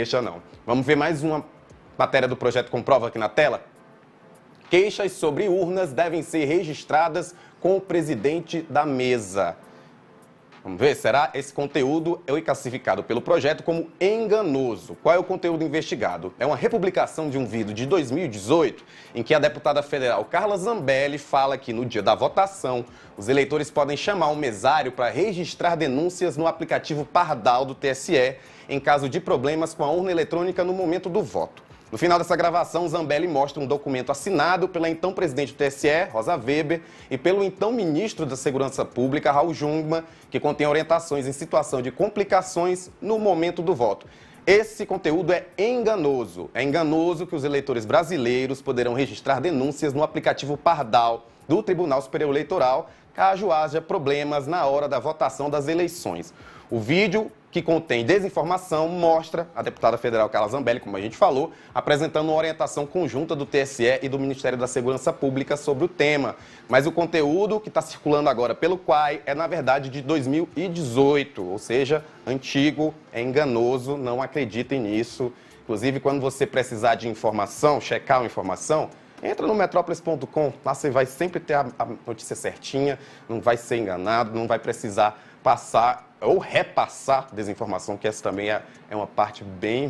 queixa não. Vamos ver mais uma matéria do projeto Comprova aqui na tela? Queixas sobre urnas devem ser registradas com o presidente da mesa. Vamos ver, será? Esse conteúdo é classificado pelo projeto como enganoso. Qual é o conteúdo investigado? É uma republicação de um vídeo de 2018 em que a deputada federal Carla Zambelli fala que no dia da votação os eleitores podem chamar um mesário para registrar denúncias no aplicativo Pardal do TSE em caso de problemas com a urna eletrônica no momento do voto. No final dessa gravação, Zambelli mostra um documento assinado pela então presidente do TSE, Rosa Weber, e pelo então ministro da Segurança Pública, Raul Jungmann, que contém orientações em situação de complicações no momento do voto. Esse conteúdo é enganoso. É enganoso que os eleitores brasileiros poderão registrar denúncias no aplicativo Pardal do Tribunal Superior Eleitoral, caso haja problemas na hora da votação das eleições. O vídeo que contém desinformação mostra a deputada federal Carla Zambelli, como a gente falou, apresentando uma orientação conjunta do TSE e do Ministério da Segurança Pública sobre o tema. Mas o conteúdo que está circulando agora pelo Quai é, na verdade, de 2018, ou seja, antigo, é enganoso, não acreditem nisso. Inclusive, quando você precisar de informação, checar a informação, Entra no metrópolis.com, lá você vai sempre ter a, a notícia certinha, não vai ser enganado, não vai precisar passar ou repassar desinformação, que essa também é, é uma parte bem